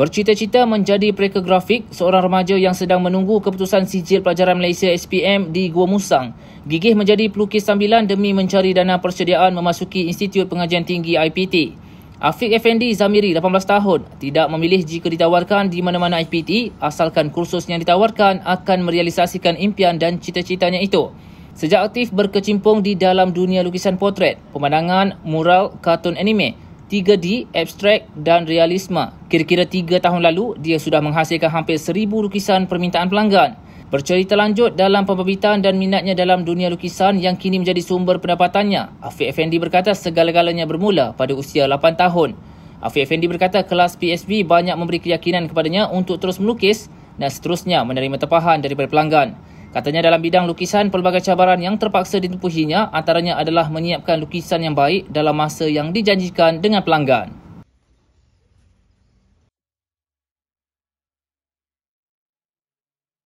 bercita-cita menjadi pereka grafik seorang remaja yang sedang menunggu keputusan sijil pelajaran Malaysia SPM di Gua Musang. Gigih menjadi pelukis sambilan demi mencari dana persediaan memasuki Institut Pengajian Tinggi IPT. Afiq Effendi Zamiri, 18 tahun, tidak memilih jika ditawarkan di mana-mana IPT asalkan kursus yang ditawarkan akan merealisasikan impian dan cita-citanya itu. Sejak aktif berkecimpung di dalam dunia lukisan potret, pemandangan, mural, kartun anime, 3D, abstrak dan realisma. Kira-kira 3 tahun lalu, dia sudah menghasilkan hampir 1,000 lukisan permintaan pelanggan. Bercerita lanjut dalam pembabitan dan minatnya dalam dunia lukisan yang kini menjadi sumber pendapatannya. Afiq Effendi berkata segala-galanya bermula pada usia 8 tahun. Afiq Effendi berkata kelas PSB banyak memberi keyakinan kepadanya untuk terus melukis dan seterusnya menerima tepahan daripada pelanggan. Katanya dalam bidang lukisan pelbagai cabaran yang terpaksa ditempuhinya antaranya adalah menyiapkan lukisan yang baik dalam masa yang dijanjikan dengan pelanggan.